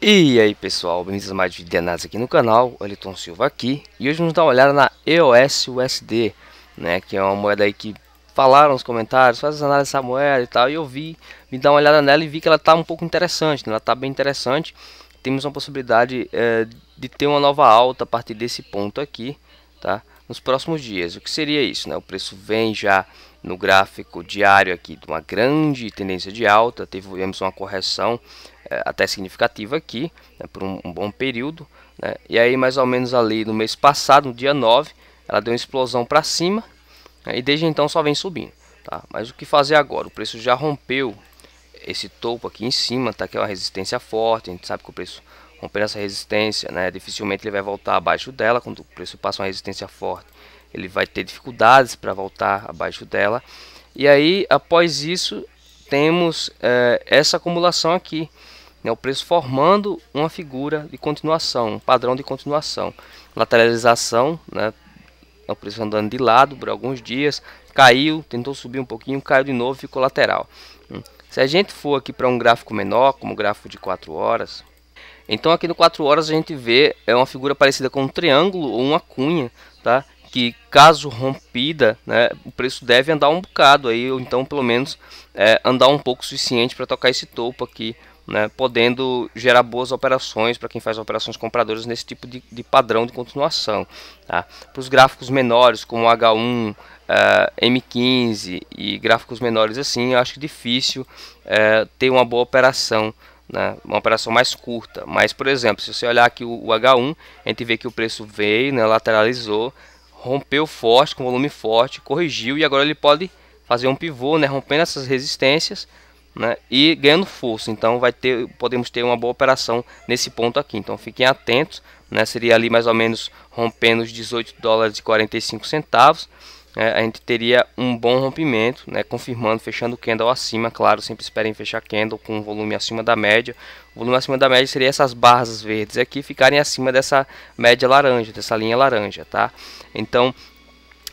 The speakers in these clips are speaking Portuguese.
E aí pessoal, bem-vindos a mais vídeo de análise aqui no canal, Eliton Silva aqui E hoje vamos dar uma olhada na EOS USD, né, que é uma moeda aí que falaram nos comentários Faz as análises dessa moeda e tal, e eu vi, me dar uma olhada nela e vi que ela tá um pouco interessante, né, ela tá bem interessante Temos uma possibilidade é, de ter uma nova alta a partir desse ponto aqui, tá, nos próximos dias O que seria isso, né, o preço vem já no gráfico diário aqui de uma grande tendência de alta Tivemos uma correção é, até significativa aqui, né, por um, um, bom período. Né, e aí, mais ou menos ali no mês passado, no dia 9, ela deu uma explosão para cima né, e desde então só vem subindo. Tá? Mas o que fazer agora? O preço já rompeu esse topo aqui em cima, tá? que é uma resistência forte, a gente sabe que o preço romper essa resistência, né, dificilmente ele vai voltar abaixo dela, quando o preço passa uma resistência forte, ele vai ter dificuldades para voltar abaixo dela. E aí, após isso, temos é, essa acumulação aqui, né, o preço formando uma figura de continuação, um padrão de continuação. Lateralização, né, é o preço andando de lado por alguns dias, caiu, tentou subir um pouquinho, caiu de novo, ficou lateral. Hum, se a gente for aqui para um gráfico menor, como o gráfico de 4 horas, então aqui no 4 horas a gente vê é uma figura parecida com um triângulo ou uma cunha, tá? que caso rompida, né, o preço deve andar um bocado aí, ou então pelo menos é, andar um pouco suficiente para tocar esse topo aqui, né, podendo gerar boas operações para quem faz operações compradoras nesse tipo de, de padrão de continuação. Tá? Para os gráficos menores, como H1, uh, M15 e gráficos menores assim, eu acho difícil uh, ter uma boa operação. Né, uma operação mais curta, mas por exemplo, se você olhar aqui o, o H1, a gente vê que o preço veio, né, lateralizou, rompeu forte, com volume forte, corrigiu e agora ele pode fazer um pivô, né, rompendo essas resistências né, e ganhando força. Então vai ter, podemos ter uma boa operação nesse ponto aqui. Então fiquem atentos, né, seria ali mais ou menos rompendo os 18 dólares e 45 centavos é, a gente teria um bom rompimento, né, confirmando, fechando o candle acima, claro, sempre esperem fechar candle com volume acima da média. O volume acima da média seria essas barras verdes aqui ficarem acima dessa média laranja, dessa linha laranja, tá? Então,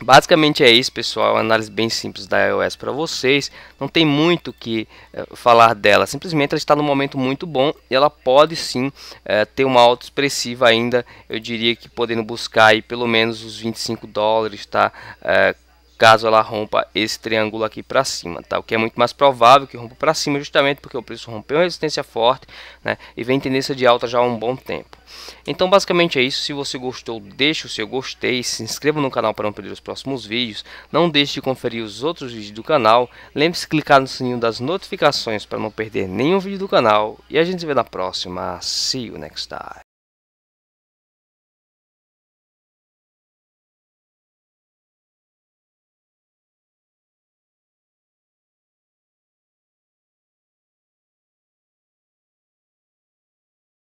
Basicamente é isso, pessoal. É análise bem simples da iOS para vocês. Não tem muito o que eh, falar dela. Simplesmente ela está num momento muito bom e ela pode sim eh, ter uma alta expressiva ainda. Eu diria que podendo buscar aí pelo menos os 25 dólares, tá? Eh, caso ela rompa esse triângulo aqui para cima, tá? O que é muito mais provável que rompa para cima, justamente porque o preço rompeu uma resistência forte, né? E vem tendência de alta já há um bom tempo. Então, basicamente é isso. Se você gostou, deixe o seu gostei, se inscreva no canal para não perder os próximos vídeos. Não deixe de conferir os outros vídeos do canal. Lembre-se de clicar no sininho das notificações para não perder nenhum vídeo do canal. E a gente se vê na próxima. See you next time.